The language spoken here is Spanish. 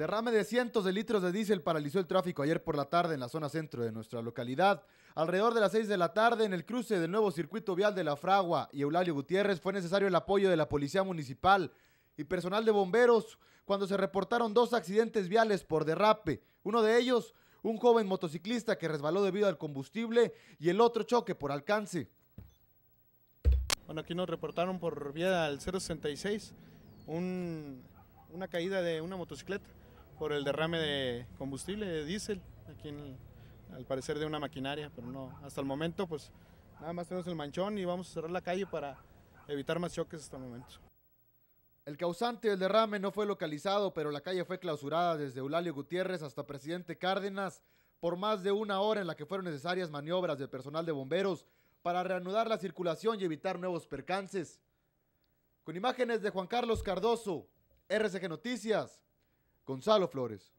derrame de cientos de litros de diésel paralizó el tráfico ayer por la tarde en la zona centro de nuestra localidad. Alrededor de las 6 de la tarde, en el cruce del nuevo circuito vial de La Fragua y Eulalio Gutiérrez, fue necesario el apoyo de la Policía Municipal y personal de bomberos cuando se reportaron dos accidentes viales por derrape. Uno de ellos, un joven motociclista que resbaló debido al combustible y el otro choque por alcance. Bueno, aquí nos reportaron por vía al 066 una caída de una motocicleta por el derrame de combustible, de diésel, aquí al parecer de una maquinaria, pero no, hasta el momento pues nada más tenemos el manchón y vamos a cerrar la calle para evitar más choques hasta el momento. El causante del derrame no fue localizado, pero la calle fue clausurada desde Eulalio Gutiérrez hasta Presidente Cárdenas por más de una hora en la que fueron necesarias maniobras del personal de bomberos para reanudar la circulación y evitar nuevos percances. Con imágenes de Juan Carlos Cardoso, RCG Noticias, Gonzalo Flores.